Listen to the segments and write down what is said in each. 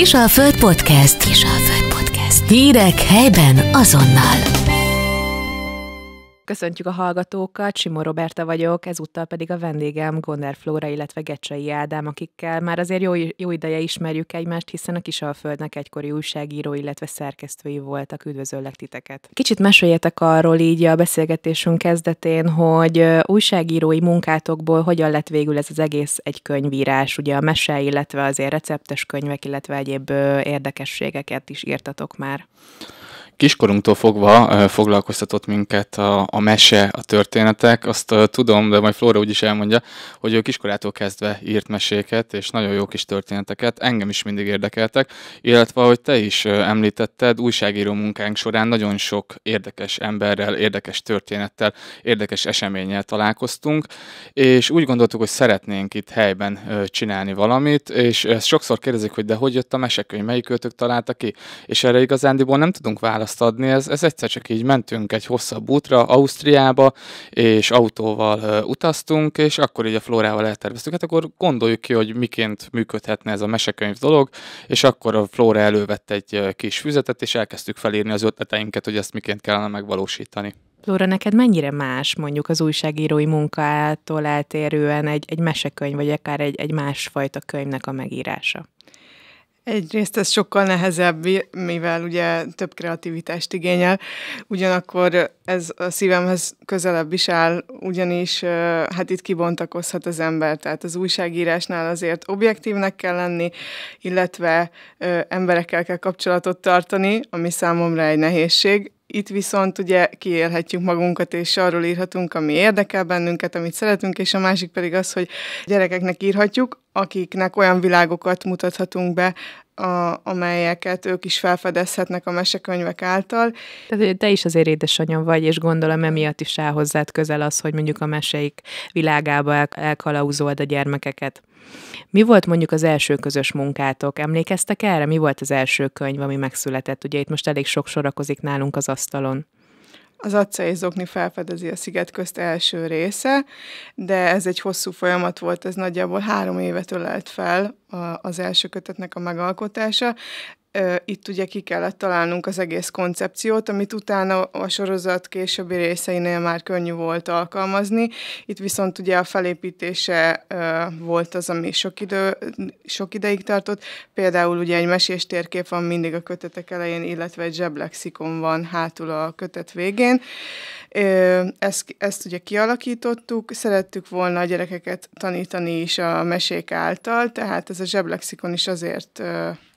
Kisalföld Podcast. Kisalföld Podcast. Hírek helyben azonnal. Köszöntjük a hallgatókat, Simó Roberta vagyok, ezúttal pedig a vendégem Gondár Flóra, illetve Gecsei Ádám, akikkel már azért jó, jó ideje ismerjük egymást, hiszen a Kisalföldnek egykori újságíró, illetve szerkesztői voltak. Üdvözöllek titeket! Kicsit meséljetek arról így a beszélgetésünk kezdetén, hogy újságírói munkátokból hogyan lett végül ez az egész egy könyvírás, ugye a mese, illetve azért receptes könyvek, illetve egyéb érdekességeket is írtatok már kiskorunktól fogva foglalkoztatott minket a, a mese, a történetek. Azt tudom, de majd Flóra úgy is elmondja, hogy ő kiskorától kezdve írt meséket, és nagyon jó kis történeteket. Engem is mindig érdekeltek, illetve, ahogy te is említetted, újságíró munkánk során nagyon sok érdekes emberrel, érdekes történettel, érdekes eseménnyel találkoztunk, és úgy gondoltuk, hogy szeretnénk itt helyben csinálni valamit, és ezt sokszor kérdezik, hogy de hogy jött a mesekönyv, melyik őtök találta ki, és erre igazándiból nem tudunk választani választ adni, ez, ez egyszer csak így mentünk egy hosszabb útra Ausztriába, és autóval utaztunk, és akkor így a Flórával elterveztük, hát akkor gondoljuk ki, hogy miként működhetne ez a mesekönyv dolog, és akkor a Flóra elővett egy kis füzetet, és elkezdtük felírni az ötleteinket, hogy ezt miként kellene megvalósítani. Flóra, neked mennyire más mondjuk az újságírói munkától eltérően egy, egy mesekönyv, vagy akár egy, egy másfajta könyvnek a megírása? Egyrészt ez sokkal nehezebb, mivel ugye több kreativitást igényel, ugyanakkor ez a szívemhez közelebb is áll, ugyanis hát itt kibontakozhat az ember, tehát az újságírásnál azért objektívnek kell lenni, illetve emberekkel kell kapcsolatot tartani, ami számomra egy nehézség, itt viszont ugye kiélhetjük magunkat, és arról írhatunk, ami érdekel bennünket, amit szeretünk, és a másik pedig az, hogy gyerekeknek írhatjuk, akiknek olyan világokat mutathatunk be, a, amelyeket ők is felfedezhetnek a mesekönyvek által. Tehát te is azért édesanyja vagy, és gondolom emiatt is áll hozzád közel az, hogy mondjuk a meseik világába el, elkalauzold a gyermekeket. Mi volt mondjuk az első közös munkátok? Emlékeztek erre? Mi volt az első könyv, ami megszületett? Ugye itt most elég sok sorakozik nálunk az asztalon. Az Atca és Zokni felfedezi a sziget közt első része, de ez egy hosszú folyamat volt, ez nagyjából három évet ölelt fel az első kötetnek a megalkotása itt ugye ki kellett találnunk az egész koncepciót, amit utána a sorozat későbbi részeinél már könnyű volt alkalmazni. Itt viszont ugye a felépítése volt az, ami sok, idő, sok ideig tartott. Például ugye egy mesés térkép van mindig a kötetek elején, illetve egy zseblexikon van hátul a kötet végén. Ezt, ezt ugye kialakítottuk, szerettük volna a gyerekeket tanítani is a mesék által, tehát ez a zseblexikon is azért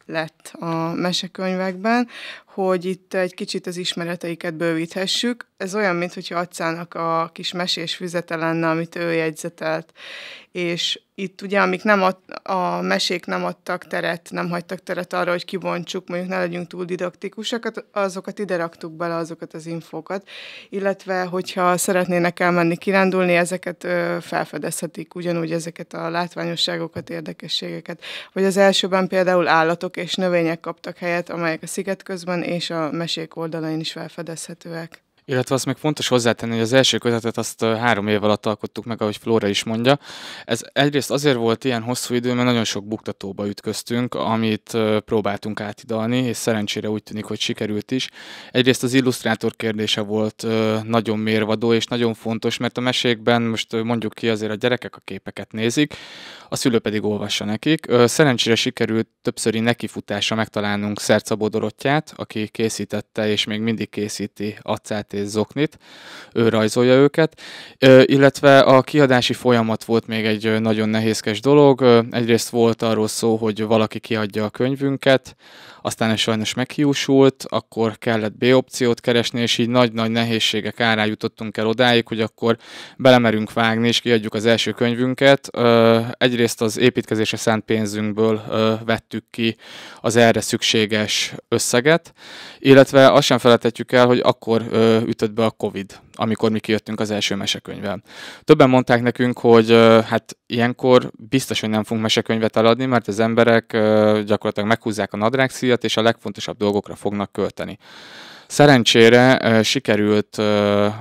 lett a mesekönyvekben, hogy itt egy kicsit az ismereteiket bővíthessük. Ez olyan, mintha Acának a kis mesés füzete lenne, amit ő jegyzetelt. És itt ugye, amik nem ad, a mesék nem adtak teret, nem hagytak teret arra, hogy kibontsuk, mondjuk ne legyünk túl didaktikusak, hát azokat ide raktuk bele, azokat az infokat, Illetve, hogyha szeretnének elmenni kirándulni, ezeket ö, felfedezhetik, ugyanúgy ezeket a látványosságokat, érdekességeket. Vagy az elsőben például állatok és növények kaptak helyet, amelyek a sziget közben és a mesék oldalain is felfedezhetőek. Illetve azt még fontos hozzátenni, hogy az első kötetet azt három év alatt alkottuk meg, ahogy Flóra is mondja. Ez egyrészt azért volt ilyen hosszú idő, mert nagyon sok buktatóba ütköztünk, amit próbáltunk átidalni, és szerencsére úgy tűnik, hogy sikerült is. Egyrészt az illusztrátor kérdése volt nagyon mérvadó és nagyon fontos, mert a mesékben most mondjuk ki azért a gyerekek a képeket nézik, a szülő pedig olvassa nekik. Szerencsére sikerült többszöri nekifutásra megtalálnunk Szercabó Dorottyát, aki készítette és még mindig készíti Accát és Zoknit, ő rajzolja őket, illetve a kiadási folyamat volt még egy nagyon nehézkes dolog. Egyrészt volt arról szó, hogy valaki kiadja a könyvünket, aztán ez sajnos meghiúsult, akkor kellett B opciót keresni, és így nagy-nagy nehézségek árán jutottunk el odáig, hogy akkor belemerünk vágni, és kiadjuk az első könyvünket. Egyrészt egyrészt az építkezése szánt pénzünkből ö, vettük ki az erre szükséges összeget, illetve azt sem felejthetjük el, hogy akkor ö, ütött be a Covid, amikor mi kijöttünk az első mesekönyvvel. Többen mondták nekünk, hogy ö, hát ilyenkor biztos, hogy nem fogunk mesekönyvet eladni, mert az emberek ö, gyakorlatilag meghúzzák a nadrágszíjat, és a legfontosabb dolgokra fognak költeni. Szerencsére sikerült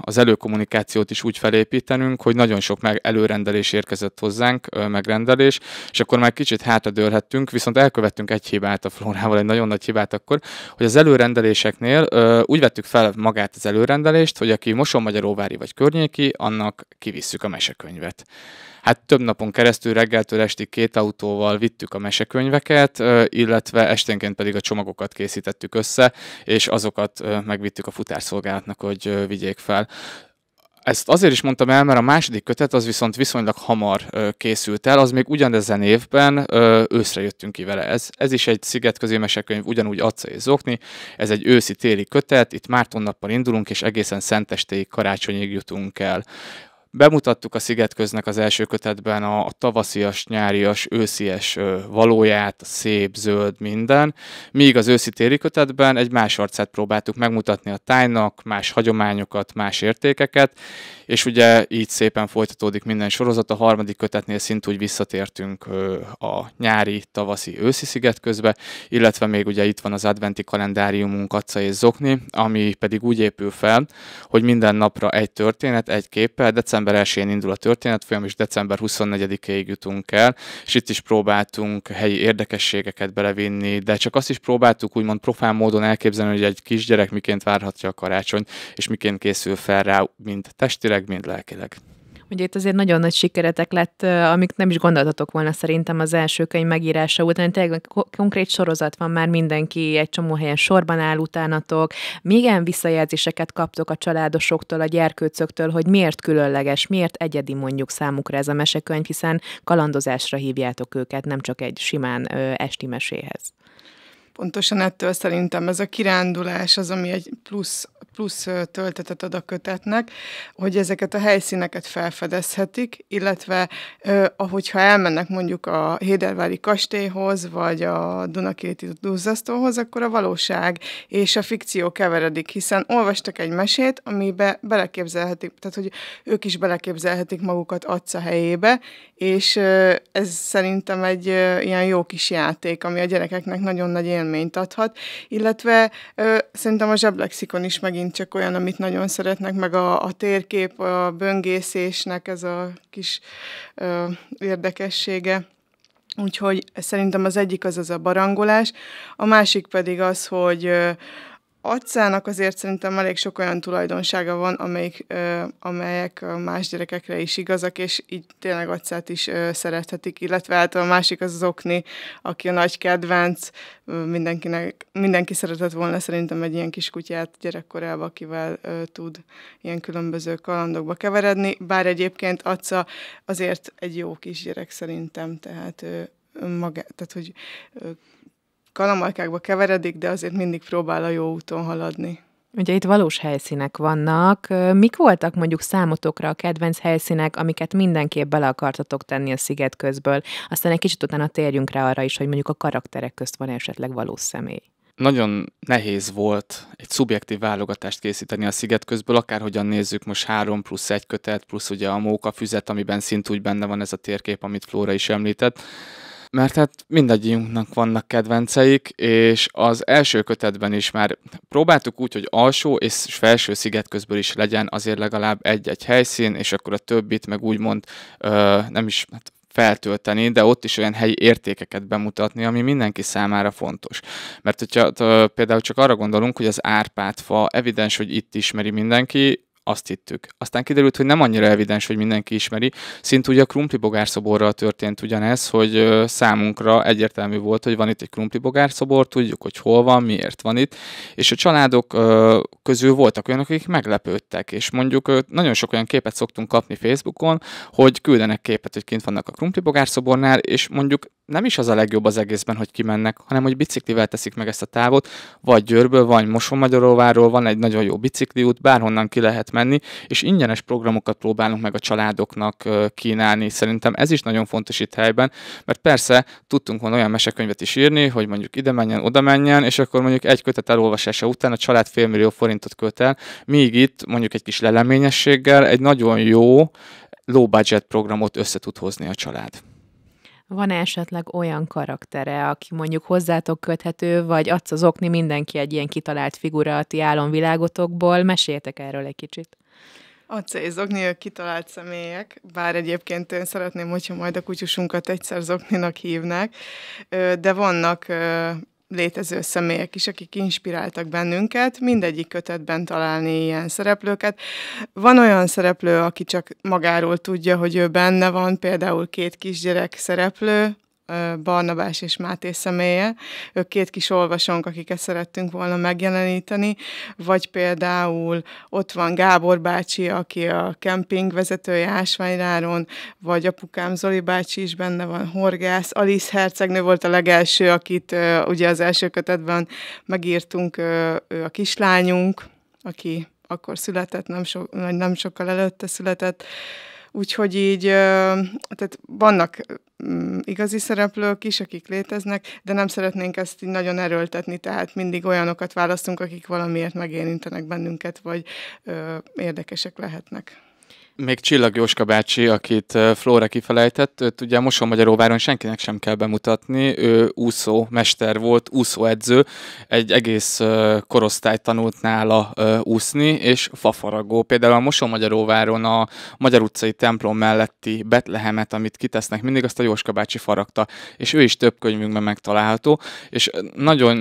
az előkommunikációt is úgy felépítenünk, hogy nagyon sok meg előrendelés érkezett hozzánk, megrendelés, és akkor már kicsit hátradőlhettünk, viszont elkövettünk egy hibát a Flórával, egy nagyon nagy hibát akkor, hogy az előrendeléseknél úgy vettük fel magát az előrendelést, hogy aki moson magyaróvári vagy környéki, annak kivisszük a mesekönyvet hát több napon keresztül reggeltől estig két autóval vittük a mesekönyveket, illetve esténként pedig a csomagokat készítettük össze, és azokat megvittük a futárszolgálatnak, hogy vigyék fel. Ezt azért is mondtam el, mert a második kötet az viszont viszonylag hamar készült el, az még ugyanezen évben őszre jöttünk ki vele. Ez, ez is egy szigetközi mesekönyv, ugyanúgy Acca és Zokni, ez egy őszi-téli kötet, itt Márton nappal indulunk, és egészen szentestéig karácsonyig jutunk el. Bemutattuk a Szigetköznek az első kötetben a, a tavaszias, nyárias, őszies valóját, a szép, zöld, minden, míg az őszi téri kötetben egy más arcát próbáltuk megmutatni a tájnak, más hagyományokat, más értékeket, és ugye így szépen folytatódik minden sorozat, a harmadik kötetnél szintúgy visszatértünk a nyári, tavaszi, őszi szigetközbe, illetve még ugye itt van az adventi kalendáriumunk Acca és Zokni, ami pedig úgy épül fel, hogy minden napra egy történet, egy képpel, december december 1-én indul a történetfolyam, és december 24-ig jutunk el, és itt is próbáltunk helyi érdekességeket belevinni, de csak azt is próbáltuk úgymond profán módon elképzelni, hogy egy kisgyerek miként várhatja a karácsony, és miként készül fel rá, mind testileg, mind lelkileg. Ugye itt azért nagyon nagy sikeretek lett, amik nem is gondoltatok volna szerintem az első könyv megírása után. Tényleg konkrét sorozat van már mindenki, egy csomó helyen sorban áll utánatok. Milyen visszajelzéseket kaptok a családosoktól, a gyerkőcöktől, hogy miért különleges, miért egyedi mondjuk számukra ez a mesekönyv, hiszen kalandozásra hívjátok őket, nem csak egy simán ö, esti meséhez. Pontosan ettől szerintem ez a kirándulás az, ami egy plusz plusz töltetet ad a kötetnek, hogy ezeket a helyszíneket felfedezhetik, illetve ahogyha elmennek mondjuk a Hédervári kastélyhoz, vagy a Dunakéti duzzasztóhoz, akkor a valóság és a fikció keveredik, hiszen olvastak egy mesét, amibe beleképzelhetik, tehát hogy ők is beleképzelhetik magukat Atca helyébe, és ez szerintem egy ilyen jó kis játék, ami a gyerekeknek nagyon nagy élményt adhat, illetve szerintem a zseblexikon is megint megint csak olyan, amit nagyon szeretnek, meg a, a térkép, a böngészésnek ez a kis ö, érdekessége. Úgyhogy szerintem az egyik az az a barangolás, a másik pedig az, hogy Acának azért szerintem elég sok olyan tulajdonsága van, amelyik, ö, amelyek más gyerekekre is igazak, és így tényleg acát is ö, szerethetik, illetve hát a másik az az okni, aki a nagy kedvenc, mindenkinek, mindenki szeretett volna szerintem egy ilyen kis kutyát gyerekkorában, akivel ö, tud ilyen különböző kalandokba keveredni, bár egyébként acca azért egy jó kis gyerek szerintem, tehát ö, maga, tehát hogy ö, kalamajkákba keveredik, de azért mindig próbál a jó úton haladni. Ugye itt valós helyszínek vannak. Mik voltak mondjuk számotokra a kedvenc helyszínek, amiket mindenképp bele akartatok tenni a sziget közből? Aztán egy kicsit utána térjünk rá arra is, hogy mondjuk a karakterek közt van esetleg valós személy. Nagyon nehéz volt egy szubjektív válogatást készíteni a sziget közből, akárhogyan nézzük most három plusz egy kötet, plusz ugye a mókafüzet, füzet, amiben szintúgy benne van ez a térkép, amit Flóra is említett mert hát mindegyünknek vannak kedvenceik, és az első kötetben is már próbáltuk úgy, hogy alsó és felső sziget közből is legyen azért legalább egy-egy helyszín, és akkor a többit meg úgymond ö, nem is hát feltölteni, de ott is olyan helyi értékeket bemutatni, ami mindenki számára fontos. Mert hogyha t- például csak arra gondolunk, hogy az árpátfa evidens, hogy itt ismeri mindenki, azt hittük. Aztán kiderült, hogy nem annyira evidens, hogy mindenki ismeri. Szint ugye a bogárszoborral történt ugyanez, hogy számunkra egyértelmű volt, hogy van itt egy bogárszobor, tudjuk, hogy hol van, miért van itt, és a családok közül voltak olyanok, akik meglepődtek, és mondjuk nagyon sok olyan képet szoktunk kapni Facebookon, hogy küldenek képet, hogy kint vannak a bogárszobornál, és mondjuk nem is az a legjobb az egészben, hogy kimennek, hanem hogy biciklivel teszik meg ezt a távot, vagy Győrből, vagy Mosonmagyaróváról, van egy nagyon jó bicikliút, bárhonnan ki lehet menni, és ingyenes programokat próbálunk meg a családoknak kínálni. Szerintem ez is nagyon fontos itt helyben, mert persze tudtunk volna olyan mesekönyvet is írni, hogy mondjuk ide menjen, oda menjen, és akkor mondjuk egy kötet elolvasása után a család félmillió forintot költ el, míg itt mondjuk egy kis leleményességgel egy nagyon jó low budget programot össze tud hozni a család van -e esetleg olyan karaktere, aki mondjuk hozzátok köthető, vagy adsz az okni mindenki egy ilyen kitalált figura a ti álomvilágotokból? Meséltek erről egy kicsit. Acca és Zogni ők kitalált személyek, bár egyébként én szeretném, hogyha majd a kutyusunkat egyszer Zogninak hívnák, de vannak létező személyek is, akik inspiráltak bennünket, mindegyik kötetben találni ilyen szereplőket. Van olyan szereplő, aki csak magáról tudja, hogy ő benne van, például két kisgyerek szereplő, Barnabás és Máté személye. Ők két kis olvasónk, akiket szerettünk volna megjeleníteni, vagy például ott van Gábor bácsi, aki a kemping vezetője Ásványráron, vagy apukám Zoli bácsi is benne van, Horgász, Alice Hercegnő volt a legelső, akit ugye az első kötetben megírtunk, ő a kislányunk, aki akkor született, nem, so, nem sokkal előtte született, úgyhogy így, tehát vannak mm, igazi szereplők is, akik léteznek, de nem szeretnénk ezt így nagyon erőltetni, tehát mindig olyanokat választunk, akik valamiért megérintenek bennünket, vagy ö, érdekesek lehetnek. Még Csillag Jóska bácsi, akit Flóra kifelejtett, őt ugye magyaróváron senkinek sem kell bemutatni, ő úszó mester volt, úszóedző, egy egész korosztály tanult nála úszni, és fafaragó. Például a magyaróváron a Magyar utcai templom melletti Betlehemet, amit kitesznek mindig, azt a Jóska bácsi faragta, és ő is több könyvünkben megtalálható, és nagyon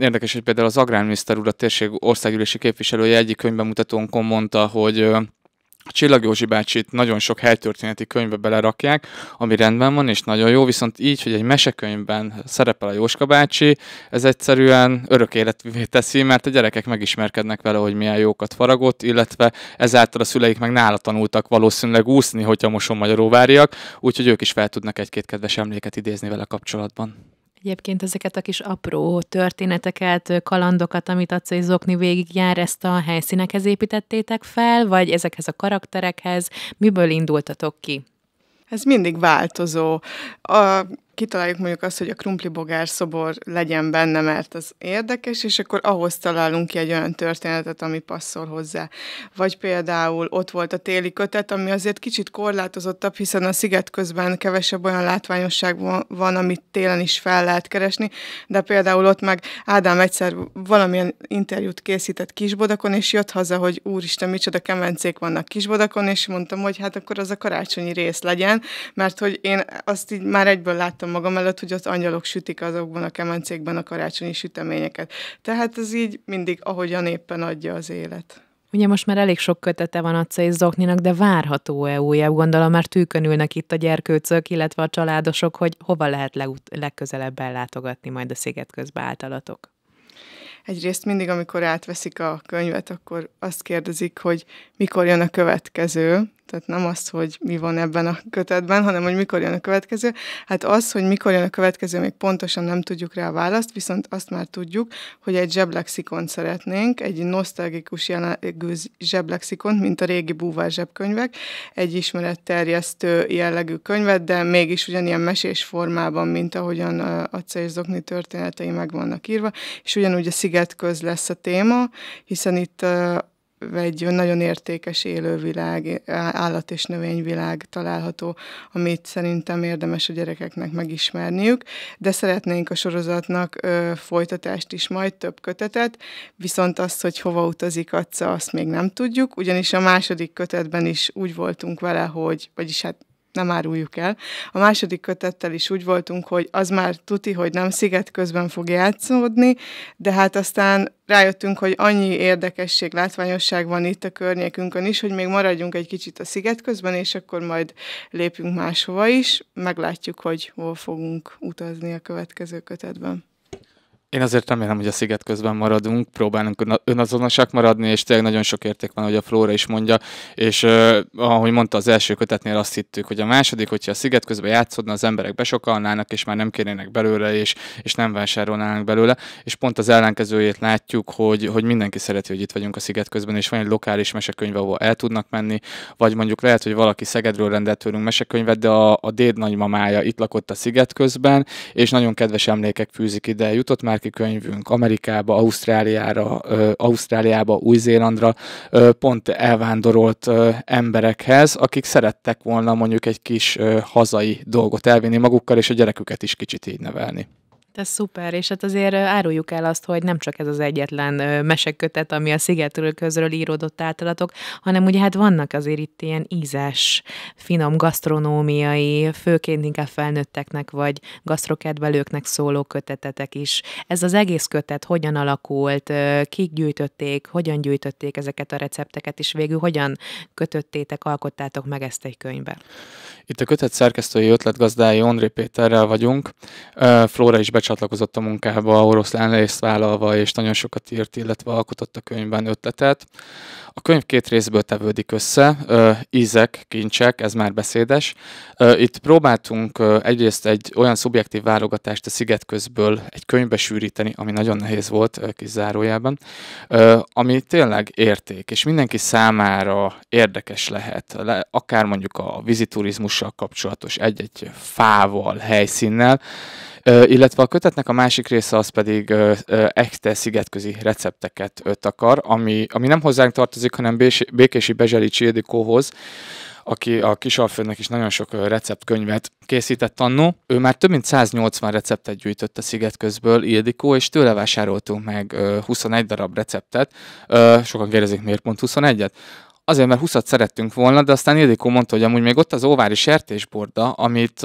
érdekes, hogy például az agrárminiszter úr a térség országgyűlési képviselője egyik könyvbemutatónkon mondta, hogy a Csillag Józsi bácsit nagyon sok helytörténeti könyvbe belerakják, ami rendben van, és nagyon jó, viszont így, hogy egy mesekönyvben szerepel a Jóska bácsi, ez egyszerűen örök életvé teszi, mert a gyerekek megismerkednek vele, hogy milyen jókat faragott, illetve ezáltal a szüleik meg nála tanultak valószínűleg úszni, hogyha moson magyaróváriak, úgyhogy ők is fel tudnak egy-két kedves emléket idézni vele kapcsolatban. Egyébként ezeket a kis apró történeteket, kalandokat, amit a Zokni végigjár, ezt a helyszínekhez építettétek fel, vagy ezekhez a karakterekhez? Miből indultatok ki? Ez mindig változó. A kitaláljuk mondjuk azt, hogy a krumpli bogár szobor legyen benne, mert az érdekes, és akkor ahhoz találunk ki egy olyan történetet, ami passzol hozzá. Vagy például ott volt a téli kötet, ami azért kicsit korlátozottabb, hiszen a sziget közben kevesebb olyan látványosság van, amit télen is fel lehet keresni, de például ott meg Ádám egyszer valamilyen interjút készített Kisbodakon, és jött haza, hogy úristen, micsoda kemencék vannak Kisbodakon, és mondtam, hogy hát akkor az a karácsonyi rész legyen, mert hogy én azt így már egyből láttam, látom magam előtt, hogy az angyalok sütik azokban a kemencékben a karácsonyi süteményeket. Tehát ez így mindig, ahogyan éppen adja az élet. Ugye most már elég sok kötete van a és Zokninak, de várható-e újabb? Gondolom már tűkön ülnek itt a gyerkőcök, illetve a családosok, hogy hova lehet legut- legközelebb ellátogatni majd a sziget közbe általatok? Egyrészt mindig, amikor átveszik a könyvet, akkor azt kérdezik, hogy mikor jön a következő, tehát nem azt, hogy mi van ebben a kötetben, hanem hogy mikor jön a következő. Hát az, hogy mikor jön a következő, még pontosan nem tudjuk rá a választ, viszont azt már tudjuk, hogy egy zseblexikont szeretnénk, egy nosztalgikus jellegű zseblexikont, mint a régi búvár zsebkönyvek, egy ismeretterjesztő jellegű könyvet, de mégis ugyanilyen mesés formában, mint ahogyan a C Zokni történetei meg vannak írva, és ugyanúgy a sziget köz lesz a téma, hiszen itt egy nagyon értékes élővilág, állat- és növényvilág található, amit szerintem érdemes a gyerekeknek megismerniük, de szeretnénk a sorozatnak ö, folytatást is majd, több kötetet, viszont azt, hogy hova utazik Atca, azt még nem tudjuk, ugyanis a második kötetben is úgy voltunk vele, hogy, vagyis hát nem áruljuk el. A második kötettel is úgy voltunk, hogy az már tuti, hogy nem sziget közben fog játszódni, de hát aztán rájöttünk, hogy annyi érdekesség, látványosság van itt a környékünkön is, hogy még maradjunk egy kicsit a sziget közben, és akkor majd lépünk máshova is, meglátjuk, hogy hol fogunk utazni a következő kötetben. Én azért remélem, hogy a sziget közben maradunk, próbálunk önazonosak maradni, és tényleg nagyon sok érték van, ahogy a Flóra is mondja, és uh, ahogy mondta az első kötetnél, azt hittük, hogy a második, hogyha a sziget közben játszódna, az emberek besokalnának, és már nem kérnének belőle, és, és nem vásárolnának belőle, és pont az ellenkezőjét látjuk, hogy, hogy mindenki szereti, hogy itt vagyunk a sziget közben, és van egy lokális mesekönyv, ahol el tudnak menni, vagy mondjuk lehet, hogy valaki Szegedről rendelt tőlünk mesekönyvet, de a, a déd nagymamája itt lakott a sziget közben, és nagyon kedves emlékek fűzik ide, jutott már mérnöki könyvünk Amerikába, Ausztráliára, Ausztráliába, Új-Zélandra pont elvándorolt emberekhez, akik szerettek volna mondjuk egy kis hazai dolgot elvinni magukkal, és a gyereküket is kicsit így nevelni. Ez szuper, és hát azért áruljuk el azt, hogy nem csak ez az egyetlen mesekötet, ami a szigetről közről íródott általatok, hanem ugye hát vannak azért itt ilyen ízes, finom gasztronómiai, főként inkább felnőtteknek vagy gasztrokedvelőknek szóló kötetetek is. Ez az egész kötet hogyan alakult, kik gyűjtötték, hogyan gyűjtötték ezeket a recepteket, és végül hogyan kötöttétek, alkottátok meg ezt egy könyvbe? Itt a kötet szerkesztői ötletgazdája André Péterrel vagyunk. Flóra is be csatlakozott a munkába, oroszlán részt vállalva, és nagyon sokat írt, illetve alkotott a könyvben ötletet. A könyv két részből tevődik össze, ízek, kincsek, ez már beszédes. Itt próbáltunk egyrészt egy olyan szubjektív válogatást a sziget közből egy könyvbe sűríteni, ami nagyon nehéz volt kis zárójában, ami tényleg érték, és mindenki számára érdekes lehet, akár mondjuk a viziturizmussal kapcsolatos egy-egy fával, helyszínnel, illetve a kötetnek a másik része az pedig ekte szigetközi recepteket takar, ami, ami nem hozzánk tartozik, hanem Békési Bezseli Ildikóhoz, aki a Kisalföldnek is nagyon sok receptkönyvet készített annó. Ő már több mint 180 receptet gyűjtött a sziget közből, Ildikó, és tőle vásároltunk meg 21 darab receptet. Sokan kérdezik, miért pont 21-et? azért, mert 20 szerettünk volna, de aztán Ildikó mondta, hogy amúgy még ott az óvári sertésborda, amit,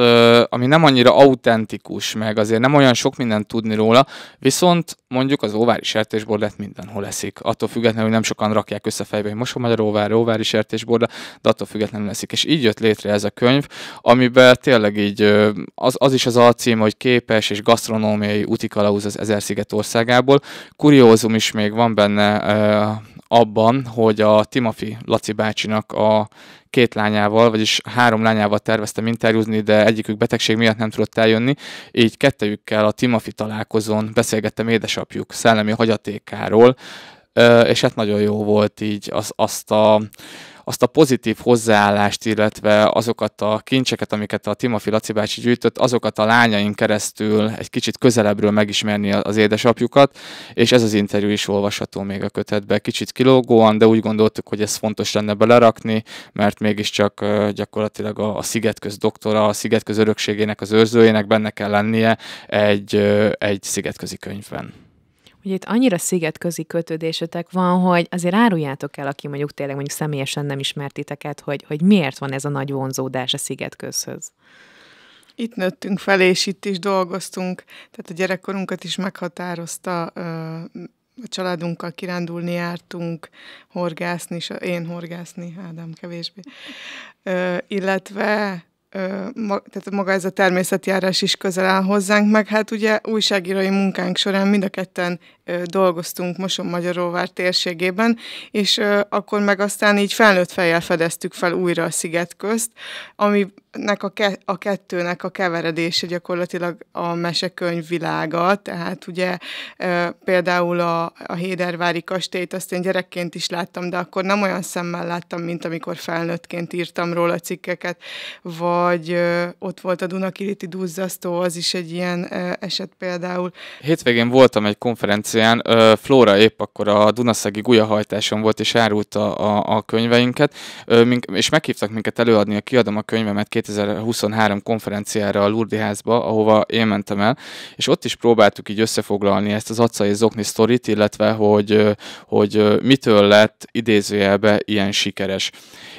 ami nem annyira autentikus, meg azért nem olyan sok mindent tudni róla, viszont mondjuk az óvári sertésbordát mindenhol eszik. Attól függetlenül, hogy nem sokan rakják össze fejbe, hogy most magyar óvári, óvári sertésborda, de attól függetlenül eszik. És így jött létre ez a könyv, amiben tényleg így az, az is az alcím, hogy képes és gasztronómiai utikalauz az Ezersziget országából. Kuriózum is még van benne abban, hogy a Timafi Laci bácsinak a két lányával, vagyis három lányával terveztem interjúzni, de egyikük betegség miatt nem tudott eljönni, így kettejükkel a Timafi találkozón beszélgettem édesapjuk szellemi hagyatékáról, és hát nagyon jó volt így az, azt a azt a pozitív hozzáállást, illetve azokat a kincseket, amiket a Timofi Laci bácsi gyűjtött, azokat a lányaink keresztül egy kicsit közelebbről megismerni az édesapjukat, és ez az interjú is olvasható még a kötetbe. Kicsit kilógóan, de úgy gondoltuk, hogy ez fontos lenne belerakni, mert mégiscsak gyakorlatilag a, a Szigetköz doktora, a Szigetköz örökségének az őrzőjének benne kell lennie egy, egy szigetközi könyvben. Ugye itt annyira szigetközi kötődésetek van, hogy azért áruljátok el, aki mondjuk tényleg mondjuk személyesen nem ismertiteket, hogy, hogy miért van ez a nagy vonzódás a szigetközhöz. Itt nőttünk fel, és itt is dolgoztunk, tehát a gyerekkorunkat is meghatározta a családunkkal kirándulni jártunk, horgászni, és én horgászni, Ádám kevésbé. Ö, illetve tehát maga ez a természetjárás is közel áll hozzánk, meg hát ugye újságírói munkánk során mind a ketten dolgoztunk Moson-Magyaróvár térségében, és akkor meg aztán így felnőtt fejjel fedeztük fel újra a sziget közt, aminek a, ke- a kettőnek a keveredése gyakorlatilag a mesekönyv világa, tehát ugye például a, a Hédervári kastélyt azt én gyerekként is láttam, de akkor nem olyan szemmel láttam, mint amikor felnőttként írtam róla cikkeket, vagy ott volt a Dunakiriti duzzasztó, az is egy ilyen eset például. Hétvégén voltam egy konferencián, követően ö, Flóra épp akkor a Dunaszegi gulyahajtáson volt és árulta a, a könyveinket, ö, mink, és meghívtak minket előadni a Kiadom a könyvemet 2023 konferenciára a Lurdi házba, ahova én mentem el, és ott is próbáltuk így összefoglalni ezt az acai és Zokni sztorit, illetve hogy, hogy mitől lett idézőjelbe ilyen sikeres.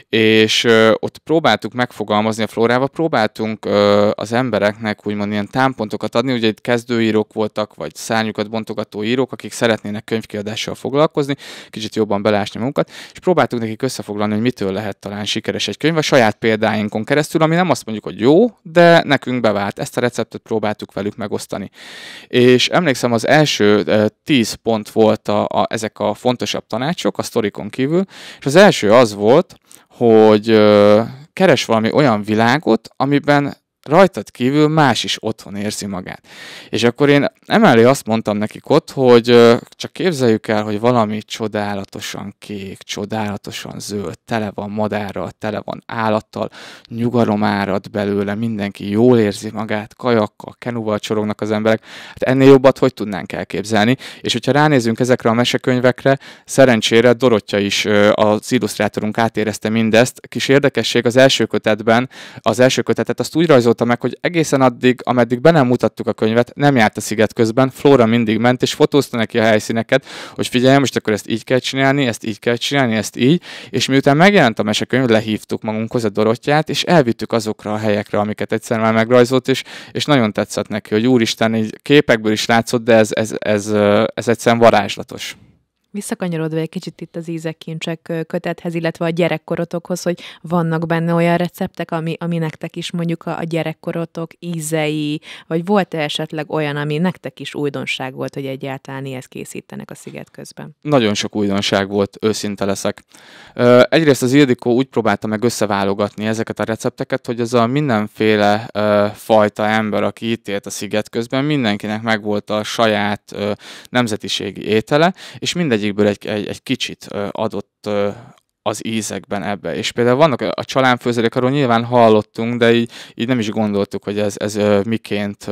És ö, ott próbáltuk megfogalmazni a Flórával, próbáltunk ö, az embereknek úgymond ilyen támpontokat adni, ugye itt kezdőírók voltak, vagy szárnyukat bontogató írók, azok, akik szeretnének könyvkiadással foglalkozni, kicsit jobban belásni magunkat, és próbáltuk nekik összefoglalni, hogy mitől lehet talán sikeres egy könyv a saját példáinkon keresztül, ami nem azt mondjuk, hogy jó, de nekünk bevált. Ezt a receptet próbáltuk velük megosztani. És emlékszem, az első tíz pont volt a, a, ezek a fontosabb tanácsok a sztorikon kívül, és az első az volt, hogy ö, keres valami olyan világot, amiben rajtad kívül más is otthon érzi magát. És akkor én emellé azt mondtam nekik ott, hogy csak képzeljük el, hogy valami csodálatosan kék, csodálatosan zöld, tele van madárral, tele van állattal, nyugalom árad belőle, mindenki jól érzi magát, kajakkal, kenúval csorognak az emberek. Hát ennél jobbat hogy tudnánk elképzelni? És hogyha ránézünk ezekre a mesekönyvekre, szerencsére Dorottya is az illusztrátorunk átérezte mindezt. Kis érdekesség az első kötetben, az első kötetet azt úgy rajzolta, igazolta meg, hogy egészen addig, ameddig be nem mutattuk a könyvet, nem járt a sziget közben, Flóra mindig ment, és fotózta neki a helyszíneket, hogy figyelj, most akkor ezt így kell csinálni, ezt így kell csinálni, ezt így, és miután megjelent a mesekönyv, lehívtuk magunkhoz a Dorottyát, és elvittük azokra a helyekre, amiket egyszer már megrajzolt, és, és nagyon tetszett neki, hogy úristen, így képekből is látszott, de ez, ez, ez, ez, ez egyszerűen varázslatos. Visszakanyarodva egy kicsit itt az ízekincsek kötethez, illetve a gyerekkorotokhoz, hogy vannak benne olyan receptek, ami, ami nektek is mondjuk a, a gyerekkorotok ízei, vagy volt-e esetleg olyan, ami nektek is újdonság volt, hogy egyáltalán ilyet készítenek a sziget közben? Nagyon sok újdonság volt, őszinte leszek. Ö, egyrészt az Ildikó úgy próbálta meg összeválogatni ezeket a recepteket, hogy az a mindenféle ö, fajta ember, aki itt élt a sziget közben, mindenkinek megvolt a saját ö, nemzetiségi étele, és mindegy mindegyikből egy, egy, egy kicsit adott az ízekben ebbe. És például vannak a csalánfőzelék, arról nyilván hallottunk, de így, így nem is gondoltuk, hogy ez, ez miként,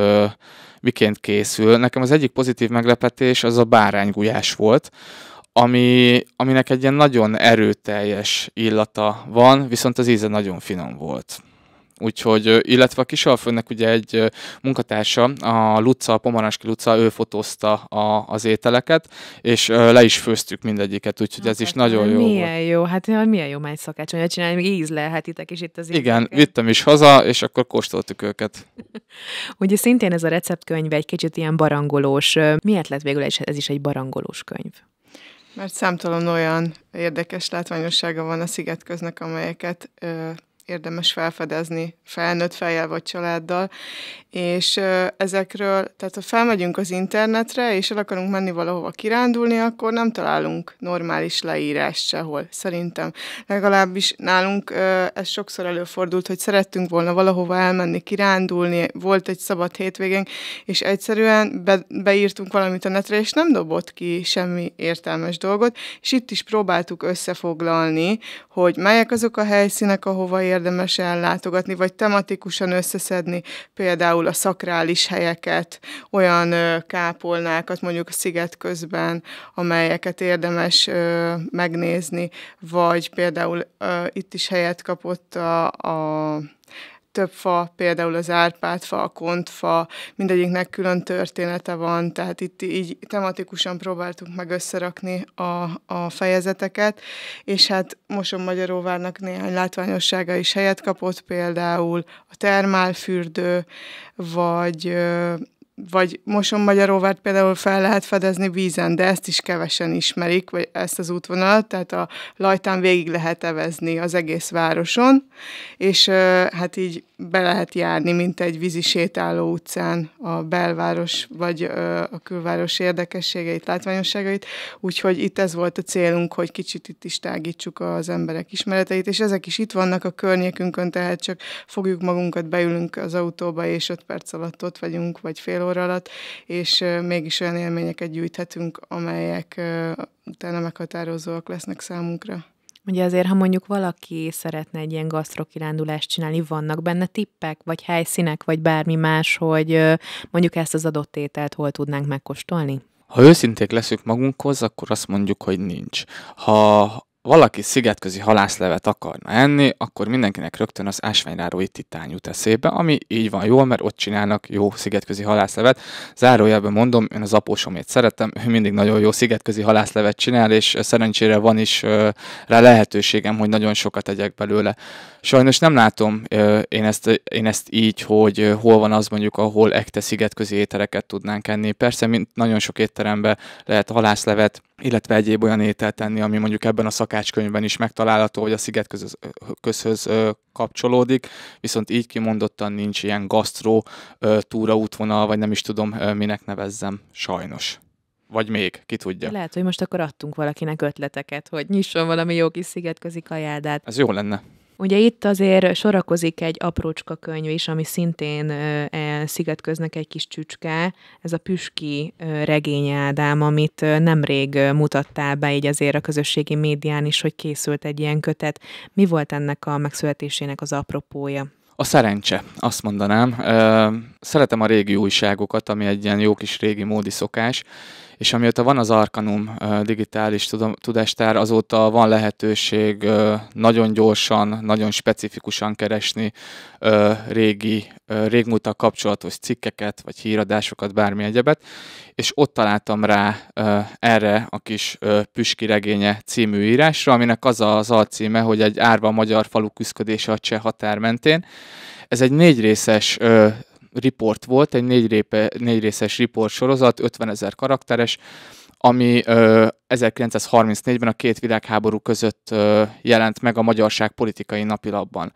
miként készül. Nekem az egyik pozitív meglepetés az a báránygulyás volt, ami, aminek egy ilyen nagyon erőteljes illata van, viszont az íze nagyon finom volt. Úgyhogy, illetve a kisalföldnek ugye egy munkatársa, a Luca, a Pomaranski Luca, ő fotózta a, az ételeket, és le is főztük mindegyiket, úgyhogy hát, ez is hát, nagyon jó. Milyen volt. jó, hát milyen jó hát mely szakács, hogy csinálni, még ízlelhetitek is itt az Igen, ételeket. vittem is haza, és akkor kóstoltuk őket. ugye szintén ez a receptkönyv egy kicsit ilyen barangolós. Miért lett végül ez is egy barangolós könyv? Mert számtalan olyan érdekes látványossága van a szigetköznek, amelyeket ö- érdemes felfedezni felnőtt fejjel vagy családdal, és ezekről, tehát ha felmegyünk az internetre, és el akarunk menni valahova kirándulni, akkor nem találunk normális leírást sehol, szerintem. Legalábbis nálunk ez sokszor előfordult, hogy szerettünk volna valahova elmenni, kirándulni, volt egy szabad hétvégénk, és egyszerűen be, beírtunk valamit a netre, és nem dobott ki semmi értelmes dolgot, és itt is próbáltuk összefoglalni, hogy melyek azok a helyszínek, ahova ér érdemes ellátogatni, vagy tematikusan összeszedni például a szakrális helyeket, olyan kápolnákat mondjuk a sziget közben, amelyeket érdemes megnézni, vagy például itt is helyet kapott a, a több fa, például az fa, a kontfa, mindegyiknek külön története van, tehát itt így tematikusan próbáltuk meg összerakni a, a fejezeteket, és hát Moson Magyaróvárnak néhány látványossága is helyet kapott, például a termálfürdő, vagy vagy Moson-Magyaróvárt például fel lehet fedezni vízen, de ezt is kevesen ismerik, vagy ezt az útvonalat, tehát a lajtán végig lehet evezni az egész városon, és hát így be lehet járni, mint egy vízi sétáló utcán a belváros vagy a külváros érdekességeit, látványosságait, úgyhogy itt ez volt a célunk, hogy kicsit itt is tágítsuk az emberek ismereteit, és ezek is itt vannak a környékünkön, tehát csak fogjuk magunkat, beülünk az autóba, és öt perc alatt ott vagyunk, vagy fél óra alatt, és mégis olyan élményeket gyűjthetünk, amelyek utána meghatározóak lesznek számunkra. Ugye azért, ha mondjuk valaki szeretne egy ilyen gasztrokirándulást csinálni, vannak benne tippek, vagy helyszínek, vagy bármi más, hogy mondjuk ezt az adott ételt hol tudnánk megkóstolni? Ha őszinték leszünk magunkhoz, akkor azt mondjuk, hogy nincs. Ha valaki szigetközi halászlevet akarna enni, akkor mindenkinek rögtön az ásványrárói titány jut eszébe, ami így van jól, mert ott csinálnak jó szigetközi halászlevet. Zárójelben mondom, én az apósomét szeretem, ő mindig nagyon jó szigetközi halászlevet csinál, és szerencsére van is rá lehetőségem, hogy nagyon sokat tegyek belőle. Sajnos nem látom én, ezt, én ezt így, hogy hol van az mondjuk, ahol ekte szigetközi ételeket tudnánk enni. Persze, mint nagyon sok étteremben lehet halászlevet, illetve egyéb olyan ételt tenni, ami mondjuk ebben a szakácskönyvben is megtalálható, hogy a sziget közöz, közhöz kapcsolódik, viszont így kimondottan nincs ilyen gasztró útvonal, vagy nem is tudom, minek nevezzem, sajnos. Vagy még, ki tudja. Lehet, hogy most akkor adtunk valakinek ötleteket, hogy nyisson valami jó kis szigetközi kajádát. Ez jó lenne. Ugye itt azért sorakozik egy aprócska könyv is, ami szintén e, szigetköznek egy kis csücske, ez a Püski regény Ádám, amit nemrég mutattál be így azért a közösségi médián is, hogy készült egy ilyen kötet. Mi volt ennek a megszületésének az apropója? A szerencse, azt mondanám. Szeretem a régi újságokat, ami egy ilyen jó kis régi módi szokás, és amióta van az Arkanum digitális tudástár, azóta van lehetőség nagyon gyorsan, nagyon specifikusan keresni régi, régmúta kapcsolatos cikkeket, vagy híradásokat, bármi egyebet, és ott találtam rá erre a kis Püski regénye című írásra, aminek az az alcíme, hogy egy árva magyar falu küzdködése a cseh határ mentén. Ez egy négy részes report volt, egy négy, répe, négy részes report sorozat, 50 ezer karakteres, ami ö, 1934-ben a két világháború között ö, jelent meg a magyarság politikai napilapban.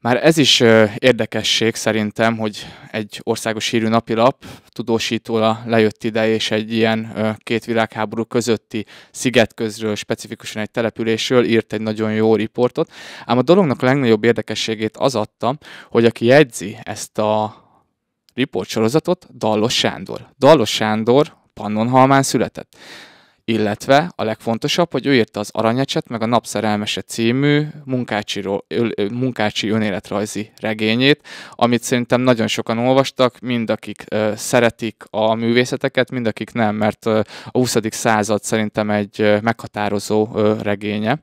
Már ez is ö, érdekesség szerintem, hogy egy országos hírű napilap tudósítóla lejött ide, és egy ilyen ö, két világháború közötti szigetközről, specifikusan egy településről írt egy nagyon jó riportot. Ám a dolognak a legnagyobb érdekességét az adta, hogy aki jegyzi ezt a riportsorozatot Dallos Sándor. Dallos Sándor Pannonhalmán született. Illetve a legfontosabb, hogy ő írta az Aranyecset, meg a Napszerelmese című munkácsi, munkácsi önéletrajzi regényét, amit szerintem nagyon sokan olvastak, mind akik ö, szeretik a művészeteket, mind akik nem, mert ö, a 20. század szerintem egy ö, meghatározó ö, regénye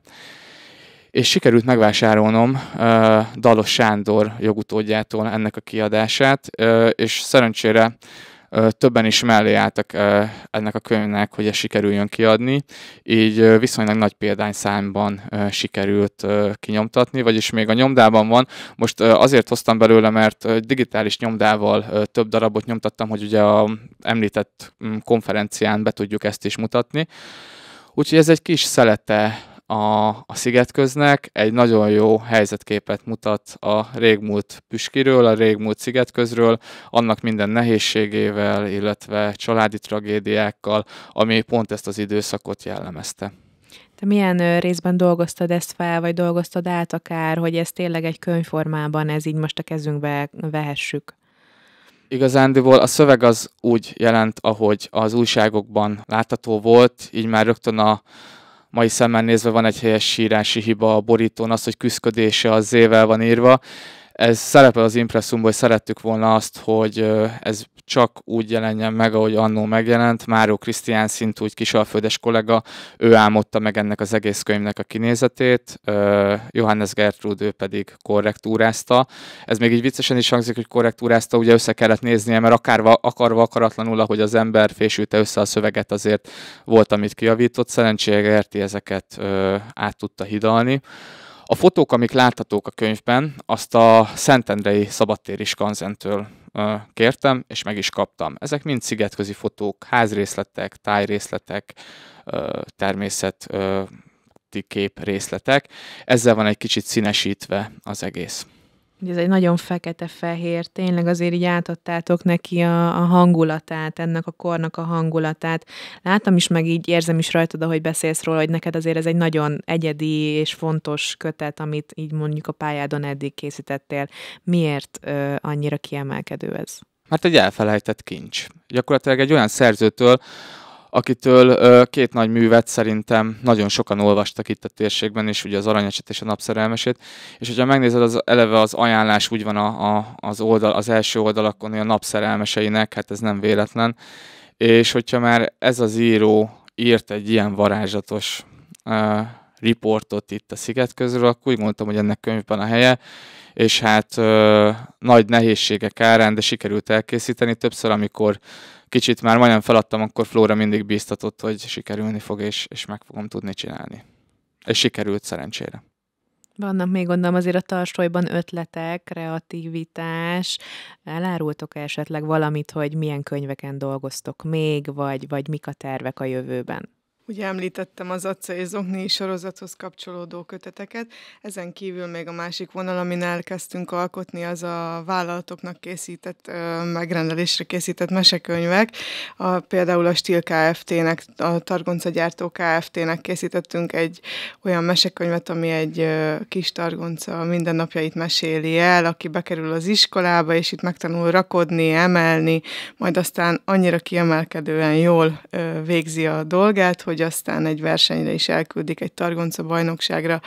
és sikerült megvásárolnom uh, Dalos Sándor jogutódjától ennek a kiadását, uh, és szerencsére uh, többen is mellé álltak uh, ennek a könyvnek, hogy ez sikerüljön kiadni, így uh, viszonylag nagy példányszámban uh, sikerült uh, kinyomtatni, vagyis még a nyomdában van. Most uh, azért hoztam belőle, mert uh, digitális nyomdával uh, több darabot nyomtattam, hogy ugye a említett um, konferencián be tudjuk ezt is mutatni. Úgyhogy ez egy kis szelete a, a szigetköznek, egy nagyon jó helyzetképet mutat a régmúlt püskiről, a régmúlt szigetközről, annak minden nehézségével, illetve családi tragédiákkal, ami pont ezt az időszakot jellemezte. Te milyen részben dolgoztad ezt fel, vagy dolgoztad át akár, hogy ez tényleg egy könyvformában, ez így most a kezünkbe vehessük? Igazándiból a szöveg az úgy jelent, ahogy az újságokban látható volt, így már rögtön a mai szemmel nézve van egy helyes sírási hiba a borítón, az, hogy küzdködése az ével van írva, ez szerepel az impresszumban, hogy szerettük volna azt, hogy ez csak úgy jelenjen meg, ahogy annó megjelent. Máró Krisztián szintú, úgy kisalföldes kollega, ő álmodta meg ennek az egész könyvnek a kinézetét, Johannes Gertrud, ő pedig korrektúrázta. Ez még így viccesen is hangzik, hogy korrektúrázta, ugye össze kellett néznie, mert akárva, akarva, akaratlanul, ahogy az ember fésülte össze a szöveget, azért volt, amit kiavított. Szerencsére Gerti ezeket át tudta hidalni. A fotók, amik láthatók a könyvben, azt a Szentendrei Szabadtéri Skanzentől kértem, és meg is kaptam. Ezek mind szigetközi fotók, házrészletek, tájrészletek, természet kép részletek. Ezzel van egy kicsit színesítve az egész ez egy nagyon fekete-fehér, tényleg azért így átadtátok neki a, a hangulatát, ennek a kornak a hangulatát. Látom is, meg így érzem is rajtad, ahogy beszélsz róla, hogy neked azért ez egy nagyon egyedi és fontos kötet, amit így mondjuk a pályádon eddig készítettél. Miért ö, annyira kiemelkedő ez? Mert egy elfelejtett kincs. Gyakorlatilag egy olyan szerzőtől, akitől két nagy művet szerintem nagyon sokan olvastak itt a térségben, és ugye az aranyacset és a Napszerelmesét, és hogyha megnézed, az eleve az ajánlás úgy van a, a, az, oldal, az első oldalakon, hogy a Napszerelmeseinek, hát ez nem véletlen, és hogyha már ez az író írt egy ilyen varázslatos uh, riportot itt a sziget közül, akkor úgy mondtam, hogy ennek könyvben a helye, és hát ö, nagy nehézségek árán, de sikerült elkészíteni. Többször, amikor kicsit már majdnem feladtam, akkor Flóra mindig bíztatott, hogy sikerülni fog, és, és meg fogom tudni csinálni. És sikerült szerencsére. Vannak még gondolom azért a tarsolyban ötletek, kreativitás. Elárultok esetleg valamit, hogy milyen könyveken dolgoztok még, vagy, vagy mik a tervek a jövőben? Ugye említettem az Acca és Zogni sorozathoz kapcsolódó köteteket, ezen kívül még a másik vonal, amin elkezdtünk alkotni, az a vállalatoknak készített, megrendelésre készített mesekönyvek. A, például a Stil Kft-nek, a Targonca Gyártó Kft-nek készítettünk egy olyan mesekönyvet, ami egy kis targonca mindennapjait meséli el, aki bekerül az iskolába, és itt megtanul rakodni, emelni, majd aztán annyira kiemelkedően jól végzi a dolgát, hogy hogy aztán egy versenyre is elküldik, egy targonca bajnokságra,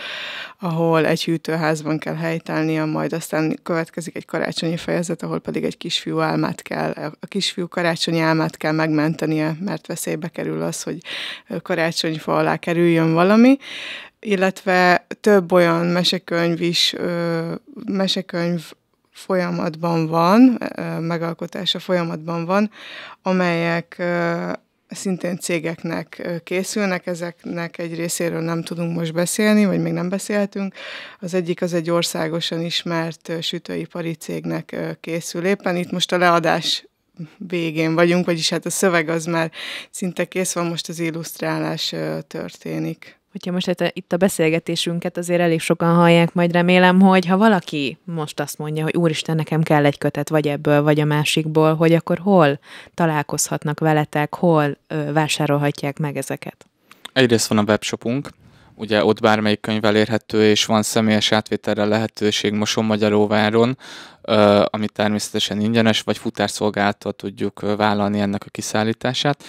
ahol egy hűtőházban kell helytállnia, majd aztán következik egy karácsonyi fejezet, ahol pedig egy kisfiú álmát kell, a kisfiú karácsonyi álmát kell megmentenie, mert veszélybe kerül az, hogy karácsonyfa alá kerüljön valami illetve több olyan mesekönyv is, mesekönyv folyamatban van, megalkotása folyamatban van, amelyek szintén cégeknek készülnek, ezeknek egy részéről nem tudunk most beszélni, vagy még nem beszéltünk. Az egyik az egy országosan ismert sütőipari cégnek készül éppen. Itt most a leadás végén vagyunk, vagyis hát a szöveg az már szinte kész van, most az illusztrálás történik hogyha most hát, eh, itt a beszélgetésünket azért elég sokan hallják, majd remélem, hogy ha valaki most azt mondja, hogy úristen, nekem kell egy kötet, vagy ebből, vagy a másikból, hogy akkor hol találkozhatnak veletek, hol ö, vásárolhatják meg ezeket? Egyrészt van a webshopunk, ugye ott bármelyik könyv elérhető, és van személyes átvételre lehetőség Moson Magyaróváron, ami természetesen ingyenes, vagy futárszolgáltal tudjuk vállalni ennek a kiszállítását,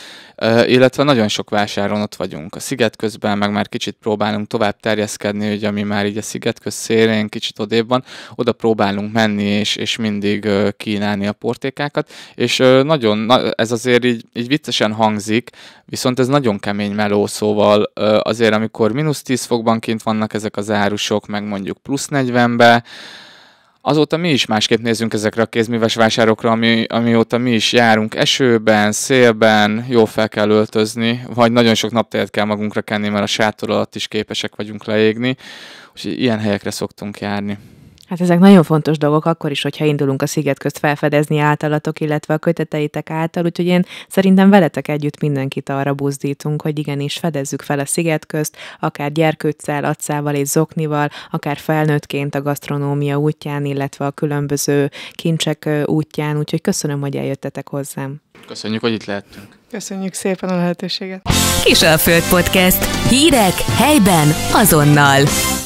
illetve nagyon sok vásáron ott vagyunk a sziget közben, meg már kicsit próbálunk tovább terjeszkedni, hogy ami már így a sziget köz szélén kicsit odébb van, oda próbálunk menni, és, és mindig kínálni a portékákat, és nagyon, ez azért így, így viccesen hangzik, viszont ez nagyon kemény meló, szóval azért amikor mínusz 10 fokban kint vannak ezek az árusok, meg mondjuk plusz 40-be, azóta mi is másképp nézünk ezekre a kézműves vásárokra, ami, amióta mi is járunk esőben, szélben, jó fel kell öltözni, vagy nagyon sok naptejet kell magunkra kenni, mert a sátor alatt is képesek vagyunk leégni, úgyhogy ilyen helyekre szoktunk járni. Hát ezek nagyon fontos dolgok, akkor is, hogyha indulunk a sziget közt felfedezni általatok, illetve a köteteitek által, úgyhogy én szerintem veletek együtt mindenkit arra buzdítunk, hogy igenis fedezzük fel a sziget közt, akár gyerkőccel, acával és zoknival, akár felnőttként a gasztronómia útján, illetve a különböző kincsek útján, úgyhogy köszönöm, hogy eljöttetek hozzám. Köszönjük, hogy itt lehettünk. Köszönjük szépen a lehetőséget. Föld Podcast. Hírek helyben azonnal.